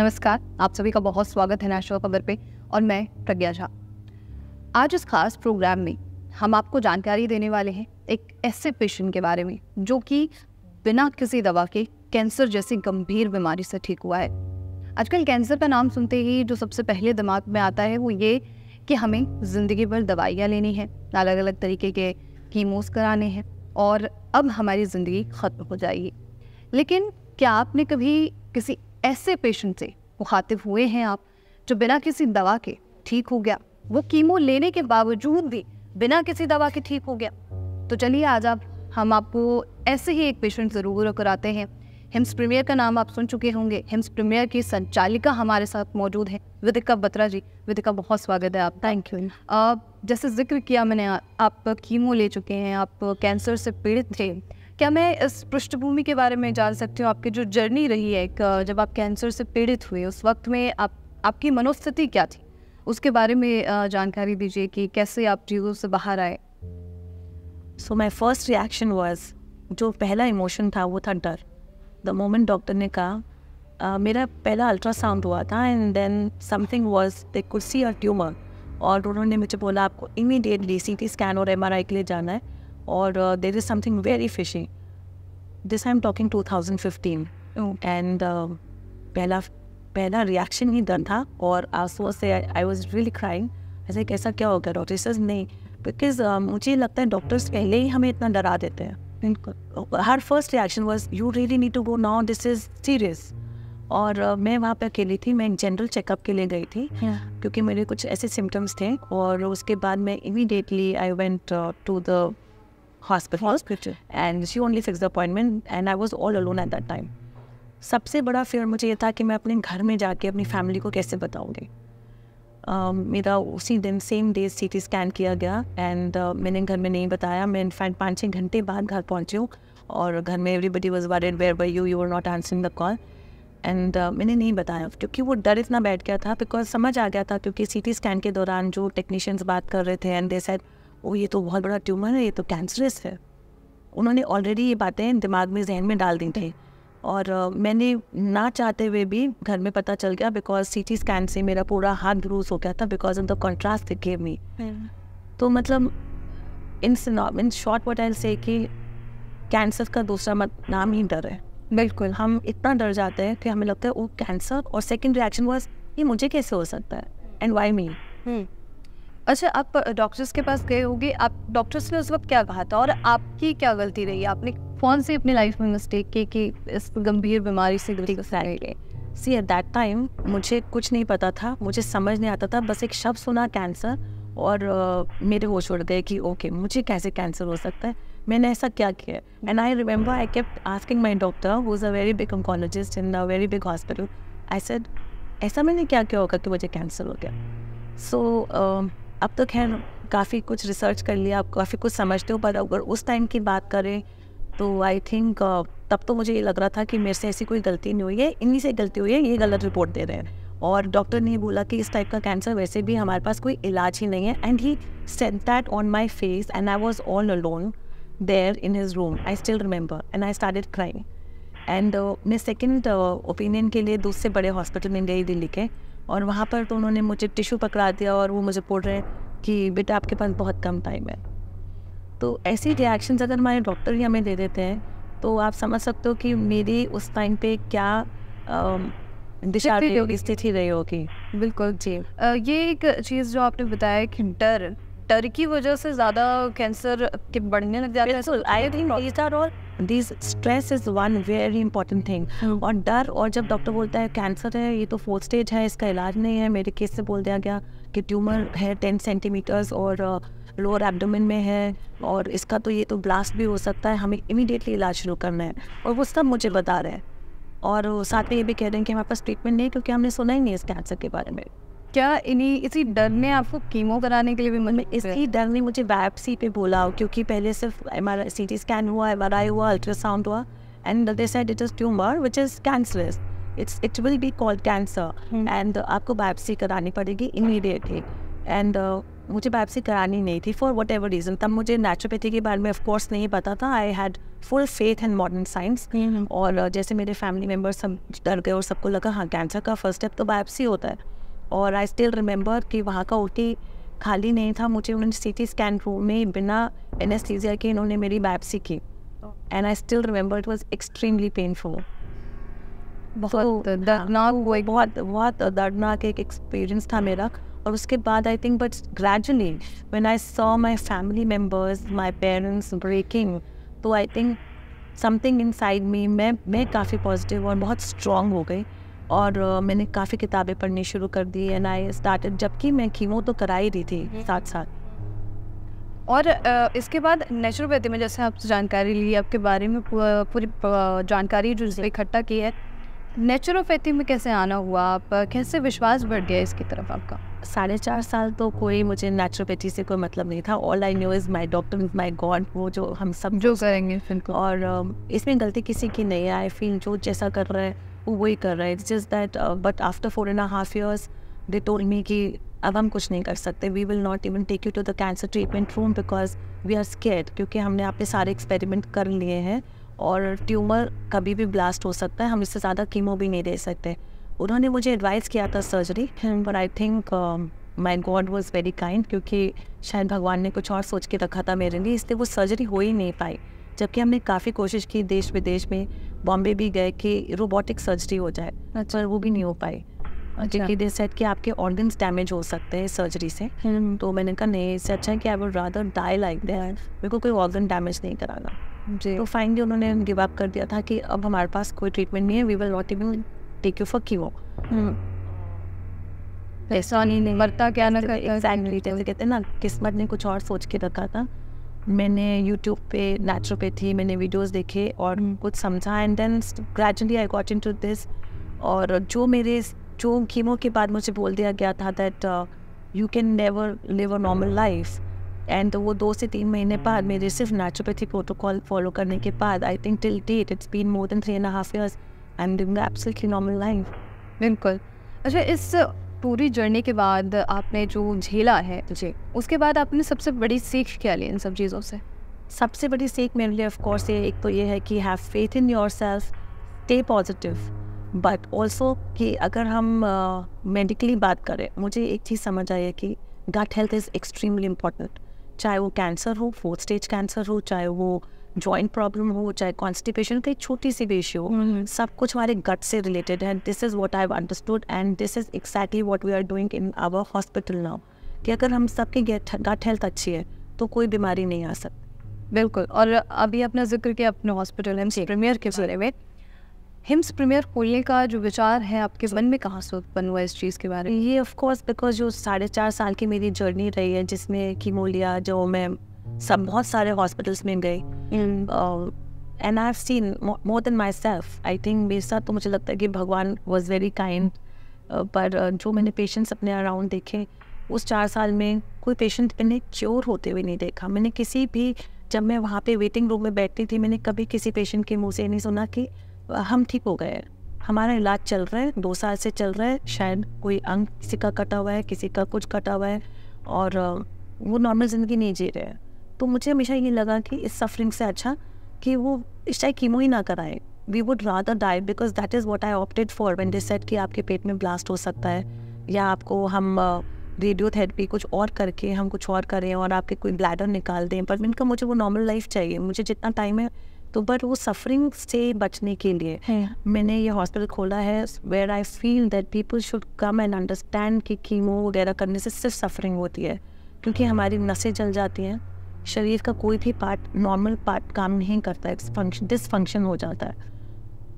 नमस्कार आप सभी का बहुत स्वागत है नेशनल खबर पे और मैं प्रज्ञा झा आज इस खास प्रोग्राम में हम आपको जानकारी देने वाले हैं एक ऐसे पेशेंट के बारे में जो कि बिना किसी दवा के कैंसर जैसी गंभीर बीमारी से ठीक हुआ है आजकल कैंसर का नाम सुनते ही जो सबसे पहले दिमाग में आता है वो ये कि हमें ज़िंदगी भर दवाइयाँ लेनी है अलग अलग तरीके के कीमोस कराने हैं और अब हमारी ज़िंदगी ख़त्म हो जाएगी लेकिन क्या आपने कभी किसी ऐसे पेशेंट से मुखातिब हुए हैं आप जो बिना किसी दवा के ठीक हो गया वो कीमो लेने के बावजूद भी बिना किसी दवा के ठीक हो गया तो चलिए आज आप हम आपको ऐसे ही एक पेशेंट ज़रूर कराते हैं हिम्स प्रीमियर का नाम आप सुन चुके होंगे हिम्स प्रीमियर की संचालिका हमारे साथ मौजूद है विदिका बत्रा जी विदिका बहुत स्वागत है आप थैंक यू जैसे जिक्र किया मैंने आप कीमो ले चुके हैं आप कैंसर से पीड़ित थे क्या मैं इस पृष्ठभूमि के बारे में जान सकती हूँ आपकी जो जर्नी रही है जब आप कैंसर से पीड़ित हुए उस वक्त में आप आपकी मनोस्थिति क्या थी उसके बारे में जानकारी दीजिए कि कैसे आप चीज़ों से बाहर आए so my first reaction was जो पहला इमोशन था वो था डर द मोमेंट डॉक्टर ने कहा uh, मेरा पहला अल्ट्रासाउंड हुआ था and then something was they could see tumour और उन्होंने मुझे बोला आपको इमीडिएटली सी टी स्कैन और एम आर आई के लिए जाना है और there is something very fishing this I am talking fifteen and पहला पहला रिएक्शन ही डर था और आंसुओं से आई वॉज रियली क्राइंग ऐसे कैसा क्या हो गया डॉक्टर सर नहीं बिकॉज uh, मुझे लगता है डॉक्टर्स पहले ही हमें इतना डरा देते हैं हर first reaction was you really need to go now this is serious और uh, मैं वहाँ पे अकेली थी मैं जनरल चेकअप के लिए गई थी yeah. क्योंकि मेरे कुछ ऐसे सिम्टम्स थे और उसके बाद मैं immediately I went to the hospital hospital and she only fix the appointment and I was all alone at that time सबसे बड़ा फेयर मुझे ये था कि मैं अपने घर में जाके अपनी फैमिली को कैसे बताऊँगी um, मेरा उसी दिन same day C T scan किया गया एंड uh, मैंने घर में नहीं बताया मैं इनफैक्ट पाँच छः घंटे बाद घर पहुँची हूँ और घर में everybody was worried where by you you are not answering the call and uh, मैंने नहीं बताया क्योंकि वो डर इतना बैठ गया था बिकॉज समझ आ गया था क्योंकि सी टी स्कैन के दौरान जो टेक्नीशियंस बात कर रहे थे एंड दे सेड ओ ये तो बहुत बड़ा ट्यूमर है ये तो कैंसरस है उन्होंने ऑलरेडी ये बातें दिमाग में जहन में डाल दी थी और uh, मैंने ना चाहते हुए भी घर में पता चल गया बिकॉज सी टी स्कैन से मेरा पूरा हाथ ब्रूस हो गया था बिकॉज ऑफ द कॉन्ट्रास्ट दिख गेव मी तो मतलब इन इन शॉर्ट वट आई से कि कैंसर का दूसरा मत नाम ही डर है बिल्कुल हम इतना डर जाते हैं कि हमें लगता है वो कैंसर और सेकेंड रिएक्शन वॉज ये मुझे कैसे हो सकता है एंड वाई मी अच्छा आप डॉक्टर्स के पास गए होगे आप डॉक्टर्स ने उस वक्त क्या कहा था और आपकी क्या गलती रही आपने कौन सी अपनी लाइफ में मिस्टेक की कि इस गंभीर बीमारी से गलती को सी एट दैट टाइम मुझे कुछ नहीं पता था मुझे समझ नहीं आता था बस एक शब्द सुना कैंसर और uh, मेरे होश उड़ गए कि ओके okay, मुझे कैसे कैंसर हो सकता है मैंने ऐसा क्या किया and I remember I kept asking my doctor who is a very big oncologist in a very big hospital I said ऐसा मैंने क्या किया होगा कि मुझे कैंसर हो गया सो so, uh, अब तो खैर काफ़ी कुछ रिसर्च कर लिया आप काफ़ी कुछ समझते हो पर अगर उस टाइम की बात करें तो आई थिंक uh, तब तो मुझे ये लग रहा था कि मेरे से ऐसी कोई गलती नहीं हुई है इन्हीं से गलती हुई है ये गलत रिपोर्ट दे रहे हैं और डॉक्टर ने बोला कि इस टाइप का कैंसर वैसे भी हमारे पास कोई इलाज ही नहीं है and he said that on my face and I was all alone there in his room I still remember and I start crying and मैं सेकेंड ओपिनियन के लिए दूसरे बड़े हॉस्पिटल में गई दिल्ली के और वहाँ पर तो उन्होंने मुझे टिशू पकड़ा दिया और वो मुझे बोल रहे हैं कि बेटा आपके पास बहुत कम टाइम है तो ऐसी रिएक्शन अगर हमारे डॉक्टर ही हमें दे देते हैं तो आप समझ सकते हो कि मेरी उस टाइम पे क्या दिशा स्थिति रही होगी बिल्कुल जी ये एक चीज़ जो आपने बताया कि डर डर की वजह से ज़्यादा कैंसर के बढ़ने लग जाते हैं I think these are all this stress is one very important thing और डर और जब डॉक्टर बोलता है कैंसर है ये तो फोर्थ स्टेज है इसका इलाज नहीं है मेरे केस से बोल दिया गया कि ट्यूमर है टेन सेंटीमीटर्स और लोअर uh, एब्डोमेन में है और इसका तो ये तो ब्लास्ट भी हो सकता है हमें इमीडिएटली इलाज शुरू करना है और वो सब मुझे बता रहे हैं और साथ में ये भी कह रहे हैं कि हमारे पास ट्रीटमेंट नहीं क्योंकि हमने सुना ही नहीं इस कैंसर के बारे में क्या इन्हीं इसी डर ने आपको कीमो कराने के लिए भी मदद इसी डर ने मुझे बायोप्सी पे बोला क्योंकि पहले सिर्फ M R C T scan हुआ एम आर आई हुआ अल्ट्रासाउंड हुआ and they said it is tumour which is cancerous it's it will be called cancer and आपको बायोप्सी करानी पड़ेगी इमीडिएटली एंड uh, मुझे बायोप्सी करानी नहीं थी फॉर वट एवर रीज़न तब मुझे नेचुरोपैथी के बारे में ऑफकोर्स नहीं पता था I had full faith in modern science और uh, जैसे मेरे फैमिली मेम्बर सब डर गए और सबको लगा हाँ कैंसर का फर्स्ट स्टेप तो बायोप्सी होता है और आई स्टिल रिमेंबर कि वहाँ का ओटी खाली नहीं था मुझे उन्होंने सी टी स्कैन रूम में बिना एनेस्थीजिया के इन्होंने मेरी बायोप्सी की and I still remember it was extremely painful बहुत हाँ, दर्दनाक हुआ बहुत बहुत दर्दनाक एक एक्सपीरियंस था मेरा और उसके बाद I think but gradually when I saw my family members my parents breaking तो I think something inside me मैं मैं काफ़ी पॉजिटिव और बहुत स्ट्रॉन्ग हो गई और मैंने काफ़ी किताबें पढ़नी शुरू कर दी एंड आई स्टार्ट जबकि मैं कीमो तो करा ही रही थी साथ हम्म। साथ और इसके बाद नेचुरोपैथी में जैसे आप जानकारी ली आपके बारे में पूरी जानकारी जो इकट्ठा की है नेचुरोपैथी में कैसे आना हुआ आप कैसे विश्वास बढ़ गया इसकी तरफ आपका साढ़े चार साल तो कोई मुझे नेचुरोपैथी से कोई मतलब नहीं था all I knew is my doctor is my god वो जो हम सब जो करेंगे फिर और इसमें गलती किसी की नहीं आई फील जो जैसा कर रहा है वही कर रहा है it's just that but after four and half years they told me कि अब हम कुछ नहीं कर सकते we will not even take you to the cancer treatment room because we are scare क्योंकि हमने आपने सारे एक्सपेरिमेंट कर लिए हैं और ट्यूमर कभी भी ब्लास्ट हो सकता है हम इससे ज़्यादा कीमो भी नहीं दे सकते उन्होंने मुझे एडवाइस किया था surgery but I think my god was very kind क्योंकि शायद भगवान ने कुछ और सोच के रखा था मेरे लिए इसलिए वो सर्जरी हो ही नहीं पाई जबकि हमने काफ़ी कोशिश की देश विदेश में बॉम्बे भी गए कि रोबोटिक सर्जरी हो जाए अच्छा वो भी नहीं हो पाए अच्छा। क्योंकि दे सेट कि आपके ऑर्गन्स डैमेज हो सकते हैं सर्जरी से हम्म। तो मैंने कहा नहीं इससे अच्छा है कि I would rather die like दे मेरे को कोई ऑर्गन डैमेज नहीं कराना जी तो फाइनली उन्होंने गिव अप कर दिया था कि अब हमारे पास कोई ट्रीटमेंट नहीं है we will not even take you for क्यू ऐसा नहीं मरता क्या ना तो- कहते हैं ना किस्मत ने कुछ और सोच के रखा था मैंने यूट्यूब पे नेचुरोपैथी मैंने वीडियोस देखे और हम्म। कुछ समझा and then gradually I got into this और जो मेरे जो कीमो के बाद मुझे बोल दिया गया था that you can never live a normal life and वो दो से तीन महीने बाद मेरे सिर्फ नेचुरोपैथी प्रोटोकॉल फॉलो करने के बाद I think till date it's been more than three and half years I am living absolutely normal life बिल्कुल अच्छा इस पूरी जर्नी के बाद आपने जो झेला है जी उसके बाद आपने सबसे बड़ी सीख क्या ली इन सब चीज़ों से सबसे बड़ी सीख मेरे लिए ऑफकोर्स ये एक तो ये है कि have faith in yourself stay positive but also कि अगर हम मेडिकली uh, बात करें मुझे एक चीज़ समझ आई है कि gut health is extremely important चाहे वो कैंसर हो फोर्थ स्टेज कैंसर हो चाहे वो जॉइंट प्रॉब्लम हो चाहे कॉन्स्टिपेशन कहीं छोटी सी भी इश्यू हो सब कुछ हमारे गट से रिलेटेड है this is what I understood and this is exactly what we are doing in our hospital now कि अगर हम सबकी गट हेल्थ अच्छी है तो कोई बीमारी नहीं आ सकती बिल्कुल और अभी अपना जिक्र किया अपने हॉस्पिटल हिम्स प्रीमियर के बारे में हिम्स प्रीमियर खोलने का जो विचार है आपके मन में कहाँ से उत्पन्न हुआ इस चीज़ के बारे में ये ऑफ कोर्स बिकॉज जो साढ़े चार साल की मेरी जर्नी रही है जिसमें कीमोलिया जो मैं सब बहुत सारे हॉस्पिटल्स में गए and I have seen more than myself I think मेरे साथ तो मुझे लगता है कि भगवान वॉज वेरी काइंड पर जो मैंने पेशेंट्स अपने अराउंड देखे उस चार साल में कोई पेशेंट मैंने क्योर होते हुए नहीं देखा मैंने किसी भी जब मैं वहाँ पे वेटिंग रूम में बैठती थी मैंने कभी किसी पेशेंट के मुंह से नहीं सुना कि हम ठीक हो गए हमारा इलाज चल रहा है दो साल से चल रहा है शायद कोई अंग किसी का कटा हुआ है किसी का कुछ कटा हुआ है और वो नॉर्मल ज़िंदगी नहीं जी रहे हैं तो मुझे हमेशा ये लगा कि इस सफरिंग से अच्छा कि वो इस टाइप कीमो ही ना कराए we would rather die because that is what I opted for when this कि आपके पेट में ब्लास्ट हो सकता है या आपको हम रेडियोथेरेपी कुछ और करके हम कुछ और करें और आपके कोई ब्लैडर निकाल दें पर इनका मुझे वो नॉर्मल लाइफ चाहिए मुझे जितना टाइम है तो बट वो सफरिंग से बचने के लिए मैंने ये हॉस्पिटल खोला है where I feel that people should come and understand कि कीमो वगैरह करने से सिर्फ सफरिंग होती है क्योंकि हमारी नसें जल जाती हैं शरीर का कोई भी पार्ट नॉर्मल पार्ट काम नहीं करता है फंक्शन डिसफंक्शन हो जाता है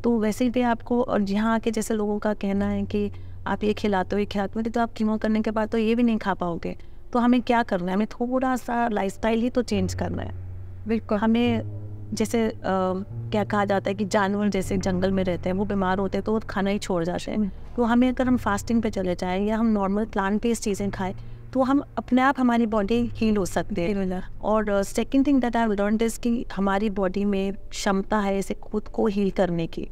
तो वैसे भी आपको और यहाँ आके जैसे लोगों का कहना है कि आप ये खिलाते हो ये खिलाते हो तो आप कीमो करने के बाद तो ये भी नहीं खा पाओगे तो हमें क्या करना है हमें थोड़ा सा लाइफ ही तो चेंज करना है बिल्कुल हमें जैसे आ, क्या कहा जाता है कि जानवर जैसे जंगल में रहते हैं वो बीमार होते हैं तो वो खाना ही छोड़ जाते हैं हम्म। तो हमें अगर हम फास्टिंग पे चले जाएँ या हम नॉर्मल प्लान बेस्ड चीज़ें खाएँ तो हम अपने आप हमारी बॉडी हील हो सकते हैं और second thing that I learn this कि हमारी बॉडी में क्षमता है इसे खुद को हील करने की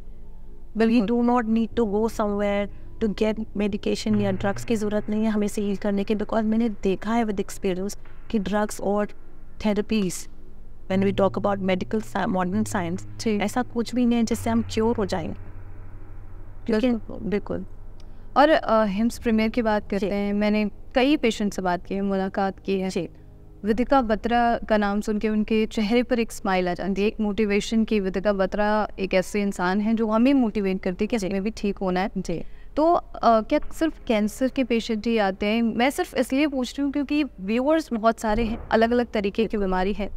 you do not need to go somewhere to get medication या ड्रग्स की ज़रूरत नहीं है हमें इसे हील करने की बिकॉज मैंने देखा है विद एक्सपीरियंस कि ड्रग्स और therapies when we talk about medical modern science ऐसा कुछ भी नहीं है जिससे हम क्योर हो जाएंगे बिल्कुल और हिम्स प्रीमियर की बात करते हैं मैंने कई पेशेंट से बात की है मुलाकात की है विदिका बत्रा का नाम सुन के उनके चेहरे पर एक स्माइल आ जाती है एक मोटिवेशन की विदिका बत्रा एक ऐसे इंसान है जो हमें मोटिवेट करती है कि हमें भी ठीक होना है जी तो आ, क्या सिर्फ कैंसर के पेशेंट ही आते हैं मैं सिर्फ इसलिए पूछ रही हूँ क्योंकि व्यूअर्स बहुत सारे हैं अलग अलग तरीके की बीमारी है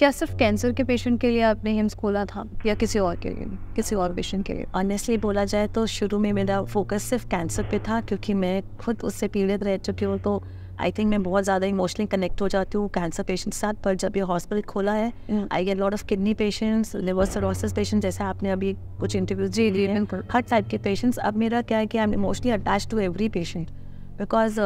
क्या सिर्फ कैंसर के पेशेंट के लिए आपने हिम्स खोला था या किसी और के लिए किसी और पेशेंट के लिए ऑनेस्टली बोला जाए तो शुरू में मेरा फोकस सिर्फ कैंसर पे था क्योंकि मैं खुद उससे पीड़ित रह चुकी हूँ तो आई थिंक मैं बहुत ज़्यादा इमोशनली कनेक्ट हो जाती हूँ कैंसर पेशेंट के साथ पर जब ये हॉस्पिटल खोला है I get lot of kidney patients liver cirrhosis patient जैसे आपने अभी कुछ इंटरव्यूज जी लिए हर टाइप के पेशेंट्स अब मेरा क्या है कि I am emotionally attach to every patient because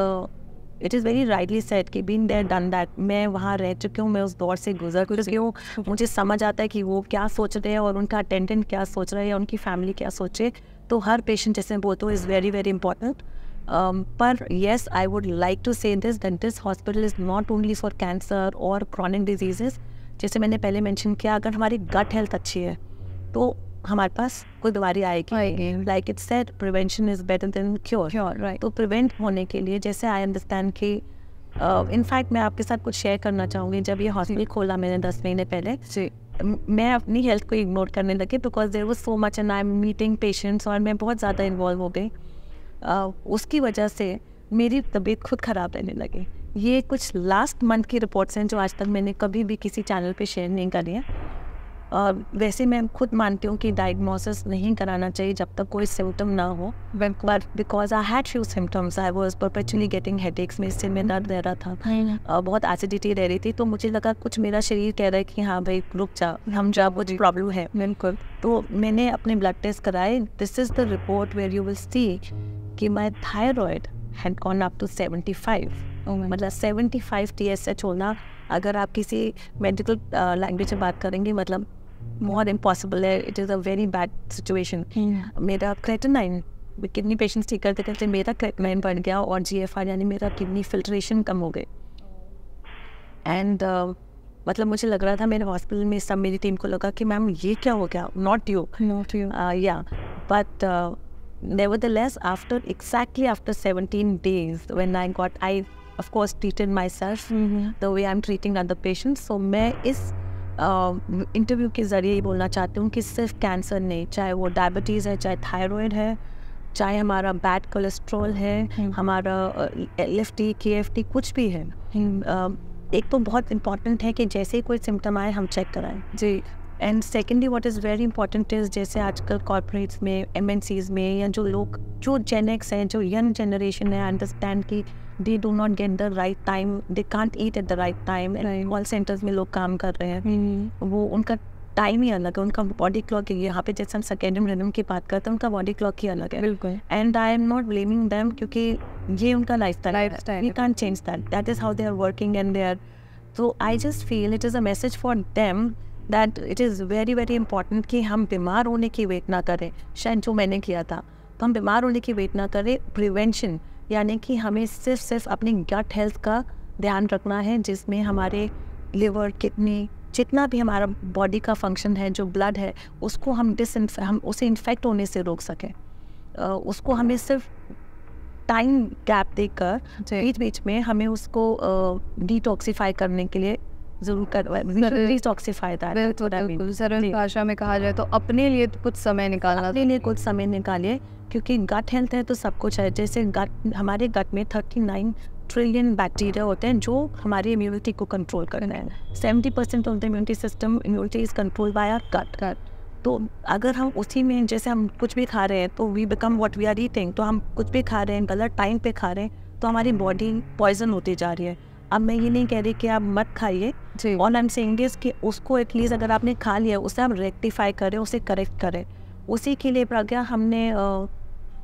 it is very rightly said कि बीन देर डन दैट मैं वहाँ रह चुकी हूँ मैं उस दौर से गुजर चुकी हूँ मुझे समझ आता है कि वो क्या सोच रहे हैं और उनका अटेंडेंट क्या सोच रहा है या उनकी फैमिली क्या सोचे तो हर पेशेंट जैसे बोलते हो इज़ वेरी वेरी इंपॉर्टेंट पर yes I would like to say this डेंटिस this hospital is not only for cancer और क्रॉनिक डिजीजेज जैसे मैंने पहले मैंशन किया अगर हमारी गट हेल्थ अच्छी है तो हमारे पास कोई बीमारी आएगी like it's said prevention is better than cure right तो प्रिवेंट होने के लिए जैसे आई अंडरस्टैंड कि इनफैक्ट मैं आपके साथ कुछ शेयर करना चाहूँगी जब ये हॉस्पिटल खोला मैंने दस महीने पहले जी मैं अपनी हेल्थ को इग्नोर करने लगी because there was so much and I am meeting patients और मैं बहुत ज़्यादा इन्वॉल्व हो गई uh, उसकी वजह से मेरी तबीयत खुद ख़राब रहने लगी ये कुछ लास्ट मंथ की रिपोर्ट्स हैं जो आज तक मैंने कभी भी किसी चैनल पे शेयर नहीं करी है और वैसे मैं खुद मानती हूँ कि डायग्नोसिस नहीं कराना चाहिए जब तक कोई सिम्टम ना हो but because I had few symptoms I was perpetually getting headaches में इससे मैं दर्द रह रहा था और बहुत एसिडिटी रह रही थी तो मुझे लगा कुछ मेरा शरीर कह रहा है कि हाँ भाई रुक जा हम जा कुछ प्रॉब्लम है बिल्कुल तो मैंने अपने ब्लड टेस्ट कराए this is the report where you will see कि my thyroid had gone up to seventy five मतलब seventy five T S H होना अगर आप किसी मेडिकल लैंग्वेज में बात करेंगे मतलब more than possible. It is a very bad situation. मेरा क्रेटिनाइन किडनी पेशेंट्स ठीक करते करते मेरा क्रेटिनाइन बढ़ गया और जी एफ आर यानी मेरा किडनी फिल्ट्रेशन कम हो गई एंड uh, मतलब मुझे लग रहा था मेरे हॉस्पिटल में सब मेरी टीम को लगा कि मैम ये क्या हो गया नॉट यू नॉट यू या but nevertheless after exactly after 17 days when i got i of course treated myself mm-hmm. the way i'm treating other patients so मैं इस इंटरव्यू के ज़रिए ये बोलना चाहती हूँ कि सिर्फ कैंसर नहीं चाहे वो डायबिटीज़ है चाहे थायराइड है चाहे हमारा बैड कोलेस्ट्रॉल है हम्म। हमारा L F T K F T कुछ भी है हम्म। एक तो बहुत इम्पॉर्टेंट है कि जैसे ही कोई सिम्टम आए हम चेक कराएं जी and secondly what is very important is जैसे आजकल कॉरपोरेट्स में एम में या जो लोग जो जेनेक्स हैं जो यंग जनरेशन है अंडरस्टैंड की they do not get the right time they can't eat at the right time call centres में लोग काम कर रहे हैं mm-hmm. वो उनका टाइम ही अलग है उनका बॉडी क्लॉक ही यहाँ पे जैसे हम सेकेंडम रेनम की बात करते हैं उनका बॉडी क्लॉक ही अलग है बिल्कुल and I am not blaming them क्योंकि ये उनका lifestyle you can't change that that is how they are working and they are तो I just feel it is a message for them that it is very very important कि हम बीमार होने की wait ना करें शायद जो मैंने किया था तो हम बीमार होने की वेट ना करें प्रिवेंशन यानी कि हमें सिर्फ सिर्फ अपनी गट हेल्थ का ध्यान रखना है जिसमें हमारे लिवर किडनी जितना भी हमारा बॉडी का फंक्शन है जो ब्लड है उसको हम डिस हम उसे इन्फेक्ट होने से रोक सकें उसको हमें सिर्फ टाइम गैप देकर बीच बीच में हमें उसको डिटॉक्सीफाई करने के लिए जरूर से फायदा है भाषा में कहा जाए तो अपने लिए तो कुछ समय निकालना अपने लिए कुछ समय निकालिए क्योंकि गट हेल्थ है तो सब कुछ है जैसे गट हमारे गट में थर्टी नाइन ट्रिलियन बैक्टीरिया होते हैं जो हमारी इम्यूनिटी को कंट्रोल रहे हैं seventy percent of the immunity system immunity is control by our gut gut तो अगर हम उसी में जैसे हम कुछ भी खा रहे हैं तो we become what we are eating तो हम कुछ भी खा रहे हैं गलत टाइम पे खा रहे हैं तो हमारी बॉडी पॉइजन होती जा रही है अब मैं ये नहीं कह रही कि आप मत खाइए all I am saying is कि उसको एटलीस्ट अगर आपने खा लिया उसे आप रेक्टिफाई करें उसे करेक्ट करें उसी के लिए प्रज्ञा हमने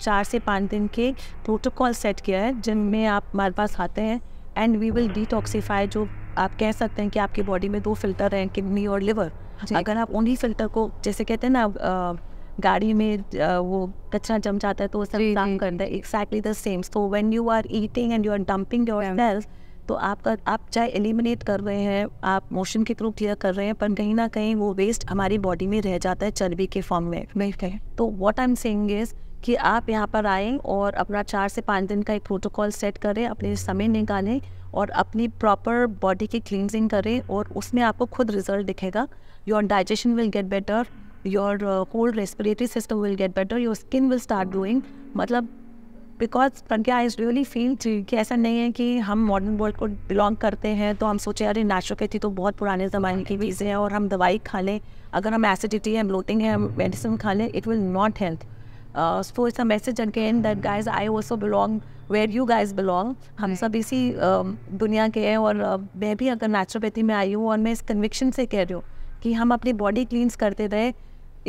चार से पाँच दिन के प्रोटोकॉल सेट किया है जिनमें आप हमारे पास आते हैं एंड वी विल डिटॉक्सीफाई जो आप कह सकते हैं कि आपकी बॉडी में दो फिल्टर हैं किडनी और लिवर अगर आप उन्हीं फिल्टर को जैसे कहते हैं ना गाड़ी में वो कचरा जम जाता है तो उसे साफ करते हैं exactly the same so when you are eating and you are dumping yourself तो आपका आप चाहे एलिमिनेट कर रहे हैं आप मोशन के थ्रू क्लियर कर रहे हैं पर कहीं ना कहीं वो वेस्ट हमारी बॉडी में रह जाता है चर्बी के फॉर्म में बिल्कुल तो what I am saying is कि आप यहाँ पर आएँ और अपना चार से पाँच दिन का एक प्रोटोकॉल सेट करें अपने समय निकालें और अपनी प्रॉपर बॉडी की क्लिनजिंग करें और उसमें आपको खुद रिजल्ट दिखेगा your digestion will get better your whole respiratory system will get better your skin will start glowing मतलब because Pragya I really feel कि ऐसा नहीं है कि हम मॉडर्न वर्ल्ड को बिलोंग करते हैं तो हम सोचे अरे नेचुरोपैथी तो बहुत पुराने ज़माने की चीज़ें हैं और हम दवाई खा लें अगर हम एसिडिटी है ब्लोटिंग है हम मेडिसिन hmm. खा लें it will not health so it's a message again that guys I also belong where you guys belong हम सब इसी um, दुनिया के हैं और uh, मैं भी अगर नेचुरोपैथी में आई हूँ और मैं इस कन्विक्शन से कह रही हूँ कि हम अपनी बॉडी क्लींस करते रहे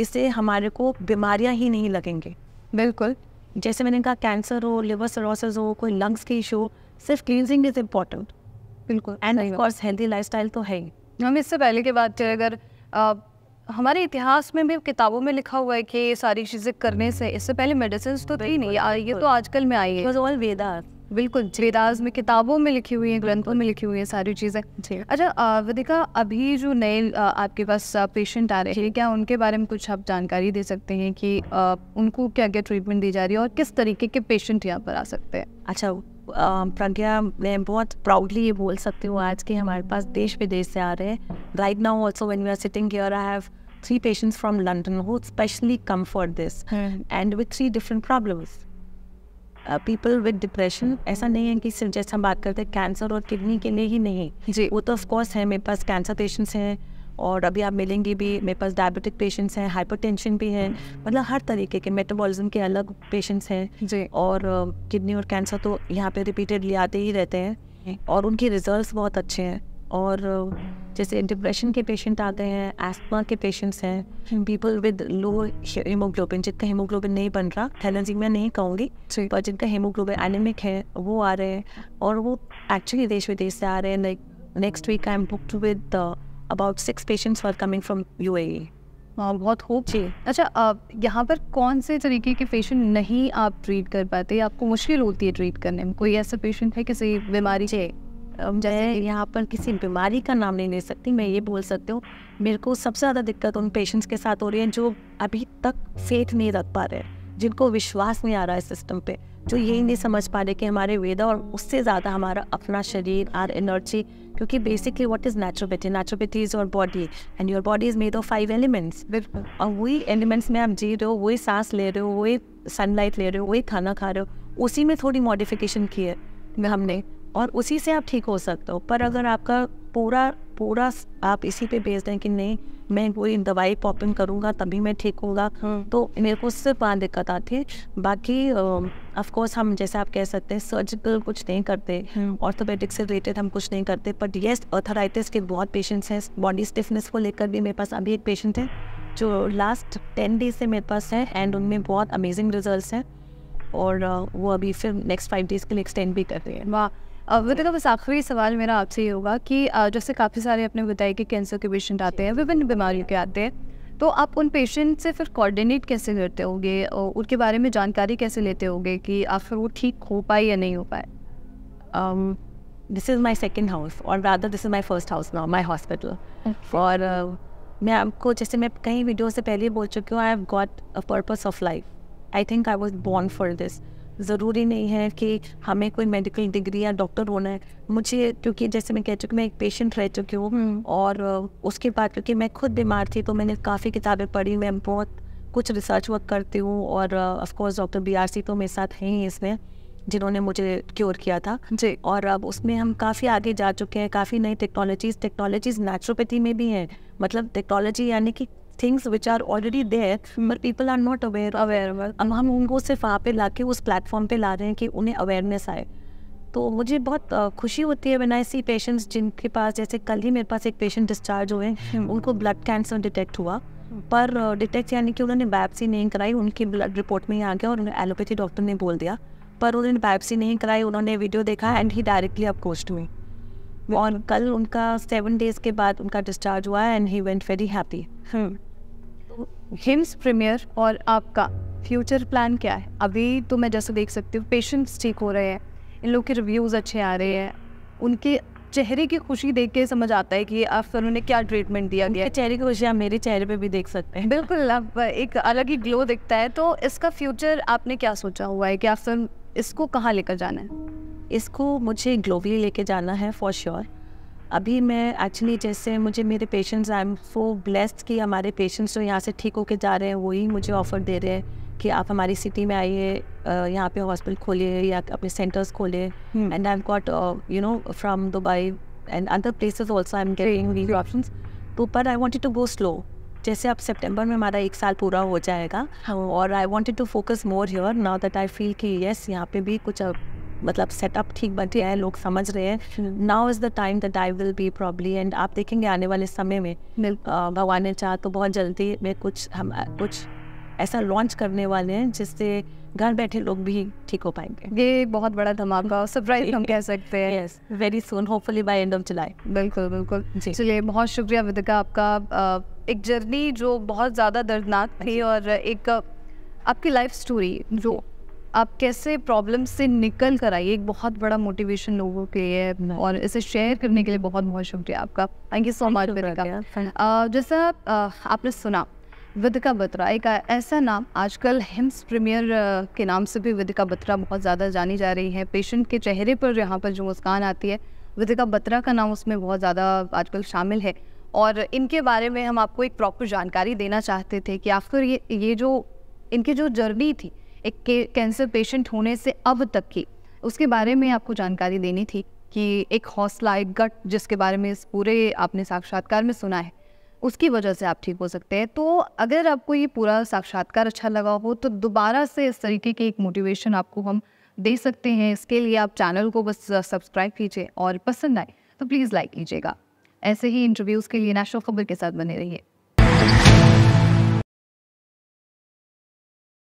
इससे हमारे को बीमारियाँ ही नहीं लगेंगे बिल्कुल जैसे मैंने कहा कैंसर हो लिवर सरोसिस हो कोई लंग्स के इशू सिर्फ क्लिनजिंग इज इम्पॉर्टेंट बिल्कुल एंड ऑफकोर्स हेल्दी लाइफ तो है ही हम इससे पहले की बात करें अगर हमारे इतिहास में भी किताबों में लिखा हुआ है कि ये सारी चीज़ें करने से हम्म। इससे पहले मेडिसिन तो थी नहीं ये तो आजकल में आई है ऑल वेदास बिल्कुल वेदास में किताबों में लिखी हुई है ग्रंथों में लिखी हुई है सारी चीज़ें अच्छा विदिका अभी जो नए आपके पास पेशेंट आ रहे हैं क्या उनके बारे में कुछ आप जानकारी दे सकते हैं कि उनको क्या क्या ट्रीटमेंट दी जा रही है और किस तरीके के पेशेंट यहाँ पर आ सकते हैं अच्छा प्रज्ञा मैं बहुत प्राउडली ये बोल सकती हूँ आज के हमारे पास देश विदेश से आ रहे हैं right now also when you are sitting here I have three patients from London who specially come for this and and three different problems people with depression ऐसा नहीं है कि सिर्फ जैसे हम बात करते हैं कैंसर और किडनी के लिए ही नहीं जी वो तो ऑफकोर्स है मेरे पास कैंसर पेशेंट्स हैं और अभी आप मिलेंगे भी मेरे पास डायबिटिक पेशेंट्स हैं हाइपर भी हैं मतलब हर तरीके के मेटाबॉलिज्म के अलग पेशेंट्स हैं जी और किडनी और कैंसर तो यहाँ पे रिपीटेडली आते ही रहते हैं और उनके रिजल्ट बहुत अच्छे हैं और जैसे डिप्रेशन के पेशेंट आते हैं एस्मा के पेशेंट्स हैं पीपल विद लो हीमोग्लोबिन जिनका हीमोग्लोबिन नहीं बन रहा मैं नहीं कहूँगी पर जिनका हीमोग्लोबिन एनेमिक है वो आ रहे हैं और वो एक्चुअली देश विदेश से आ रहे हैं like next week I am booked with about six patients are coming from U A बहुत होप जी अच्छा आप यहाँ पर कौन से तरीके के पेशेंट नहीं आप ट्रीट कर पाते आपको मुश्किल होती है ट्रीट करने में कोई ऐसा पेशेंट है किसी बीमारी से जैसे यहाँ पर किसी बीमारी का नाम नहीं ले सकती मैं ये बोल सकती हूँ मेरे को सबसे ज़्यादा दिक्कत उन पेशेंट्स के साथ हो रही है जो अभी तक फेथ नहीं रख पा रहे जिनको विश्वास नहीं आ रहा है सिस्टम पे जो यही नहीं समझ पा रहे कि हमारे वेदा और उससे ज़्यादा हमारा अपना शरीर आर एनर्जी क्योंकि basically what is naturopathy naturopathy is your body and your body is made of five elements और वही एलिमेंट्स में आप जी रहे हो वही सांस ले रहे हो वही सनलाइट ले रहे हो वही खाना खा रहे हो उसी में थोड़ी मॉडिफिकेशन की है हमने और उसी से आप ठीक हो सकते हो पर अगर आपका पूरा पूरा आप इसी पे बेस्ड हैं कि नहीं मैं कोई दवाई पॉपिंग करूँगा तभी मैं ठीक होगा हाँ। तो मेरे को सिर्फ वहाँ दिक्कत आती है बाकी ऑफकोर्स हम जैसे आप कह सकते हैं सर्जिकल कुछ नहीं करते ऑर्थोपेडिक हाँ। से रिलेटेड हम कुछ नहीं करते बट येस अर्थराइटिस के बहुत पेशेंट्स हैं बॉडी स्टिफनेस को लेकर भी मेरे पास अभी एक पेशेंट है जो लास्ट टेन डेज से मेरे पास है एंड उनमें बहुत अमेजिंग रिजल्ट हैं और वो अभी फिर नेक्स्ट फाइव डेज के लिए एक्सटेंड भी कर रहे हैं वाह अब का तो बस आखिरी सवाल मेरा आपसे ये होगा कि जैसे काफ़ी सारे आपने बताया कि कैंसर के पेशेंट आते हैं विभिन्न बीमारियों के आते हैं तो आप उन पेशेंट से फिर कोऑर्डिनेट कैसे करते होगे और उनके बारे में जानकारी कैसे लेते होगे कि आखिर वो ठीक हो पाए या नहीं हो पाए this is my second house और rather this is my first house now my hospital और मैं आपको जैसे मैं कई वीडियो से पहले बोल चुकी हूँ I have got a purpose of life I think I was born for this ज़रूरी नहीं है कि हमें कोई मेडिकल डिग्री या डॉक्टर होना है मुझे क्योंकि जैसे मैं कह चुकी मैं एक पेशेंट रह चुकी हूँ हम्म। और उसके बाद क्योंकि मैं खुद बीमार थी तो मैंने काफ़ी किताबें पढ़ी मैं बहुत कुछ रिसर्च वर्क करती हूँ और of course doctor B R C तो मेरे साथ हैं ही इसमें जिन्होंने मुझे क्योर किया था जी और अब उसमें हम काफ़ी आगे जा चुके हैं काफ़ी नई टेक्नोलॉजीज टेक्नोलॉजीज नेचुरोपैथी में भी हैं मतलब टेक्नोलॉजी यानी कि things which are already there but people are not aware aware अब हम उनको सिर्फ वहाँ पे ला के उस प्लेटफॉर्म पे ला रहे हैं कि उन्हें अवेयरनेस आए तो मुझे बहुत खुशी होती है वन आई सी पेशेंट्स जिनके पास जैसे कल ही मेरे पास एक पेशेंट डिस्चार्ज हुए हम्म। उनको ब्लड कैंसर डिटेक्ट हुआ पर डिटेक्ट यानी कि उन्होंने बायोप्सी नहीं कराई उनकी ब्लड रिपोर्ट में ही आ गया और उन्हें एलोपैथी डॉक्टर ने बोल दिया पर उन्होंने बायोप्सी नहीं कराई उन्होंने वीडियो देखा एंड ही डायरेक्टली कोस्ट हुई और कल उनका सेवन डेज़ के बाद उनका डिस्चार्ज हुआ and he went very happy hims premier और आपका फ्यूचर प्लान क्या है अभी तो मैं जैसे देख सकती हूँ पेशेंट्स ठीक हो रहे हैं इन लोग के रिव्यूज़ अच्छे आ रहे हैं उनके चेहरे की खुशी देख के समझ आता है कि आप सर उन्हें क्या ट्रीटमेंट दिया गया चेहरे की खुशी आप मेरे चेहरे पे भी देख सकते हैं बिल्कुल आप एक अलग ही ग्लो दिखता है तो इसका फ्यूचर आपने क्या सोचा हुआ है कि आप सर इसको कहाँ लेकर जाना है इसको मुझे ग्लोबली लेके जाना है फॉर श्योर sure. अभी मैं एक्चुअली जैसे मुझे मेरे patients I am so blessed कि हमारे पेशेंट्स जो यहाँ से ठीक होके जा रहे हैं वही मुझे ऑफ़र दे रहे हैं कि आप हमारी सिटी में आइए यहाँ पे हॉस्पिटल खोलिए या अपने सेंटर्स खोलिए and I am got you know from Dubai and other places also I am getting these option तो पर I wanted to go slow जैसे अब सितंबर में हमारा एक साल पूरा हो जाएगा हाँ। और I wanted to focus more here now that I feel कि येस यहाँ पे भी कुछ मतलब सेटअप ठीक बचे हैं लोग समझ रहे हैं now is the time that I will be probably and आप देखेंगे आने वाले समय में भगवान ने चाह तो बहुत जल्दी में कुछ हम कुछ ऐसा लॉन्च करने वाले हैं जिससे घर बैठे लोग भी ठीक हो पाएंगे ये बहुत बड़ा धमाका सरप्राइज हम कह सकते हैं yes very soon hopefully by end of July बिल्कुल बिल्कुल जी चलिए बहुत शुक्रिया विदिका आपका एक जर्नी जो बहुत ज़्यादा दर्दनाक थी और एक आपकी लाइफ स्टोरी जो आप कैसे प्रॉब्लम से निकल कर आइए एक बहुत बड़ा मोटिवेशन लोगों के लिए है और इसे शेयर करने के लिए बहुत बहुत शुक्रिया आपका थैंक यू सो मच जैसा uh, आपने सुना विदिका बत्रा एक uh, ऐसा नाम आजकल हिम्स प्रीमियर uh, के नाम से भी विदिका बत्रा बहुत ज़्यादा जानी जा रही है पेशेंट के चेहरे पर यहाँ पर जो मुस्कान आती है विदिका बत्रा का नाम उसमें बहुत ज़्यादा आजकल शामिल है और इनके बारे में हम आपको एक प्रॉपर जानकारी देना चाहते थे कि आखिर ये ये जो इनकी जो जर्नी थी एक कैंसर पेशेंट होने से अब तक की उसके बारे में आपको जानकारी देनी थी कि एक हौसला एक गट जिसके बारे में इस पूरे आपने साक्षात्कार में सुना है उसकी वजह से आप ठीक हो सकते हैं तो अगर आपको ये पूरा साक्षात्कार अच्छा लगा हो तो दोबारा से इस तरीके की एक मोटिवेशन आपको हम दे सकते हैं इसके लिए आप चैनल को बस सब्सक्राइब कीजिए और पसंद आए तो प्लीज़ लाइक कीजिएगा ऐसे ही इंटरव्यूज़ के लिए नेशनल खबर के साथ बने रहिए